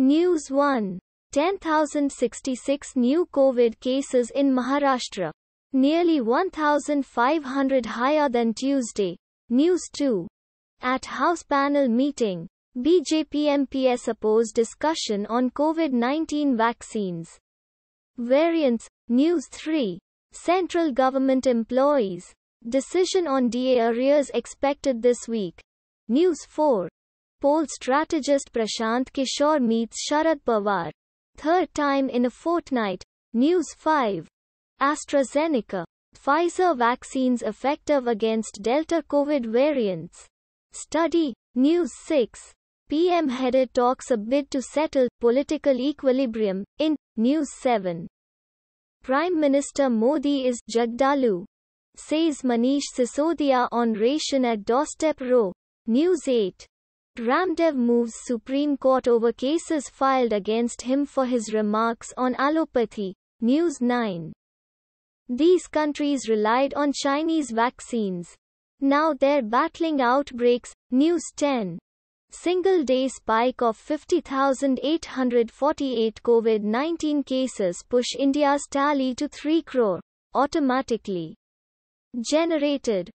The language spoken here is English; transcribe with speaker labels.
Speaker 1: News 1. 10,066 new COVID cases in Maharashtra. Nearly 1,500 higher than Tuesday. News 2. At House panel meeting, BJP MPS oppose discussion on COVID 19 vaccines. Variants. News 3. Central government employees. Decision on DA arrears expected this week. News 4. Poll strategist Prashant Kishore meets Sharad Pawar. Third time in a fortnight. News 5. AstraZeneca. Pfizer vaccines effective against Delta COVID variants. Study. News 6. PM headed talks a bid to settle political equilibrium. In News 7. Prime Minister Modi is Jagdalu. Says Manish Sisodia on ration at doorstep row. News 8. Ramdev moves Supreme Court over cases filed against him for his remarks on allopathy. News 9. These countries relied on Chinese vaccines. Now they're battling outbreaks. News 10. Single day spike of 50,848 COVID 19 cases push India's tally to 3 crore. Automatically generated.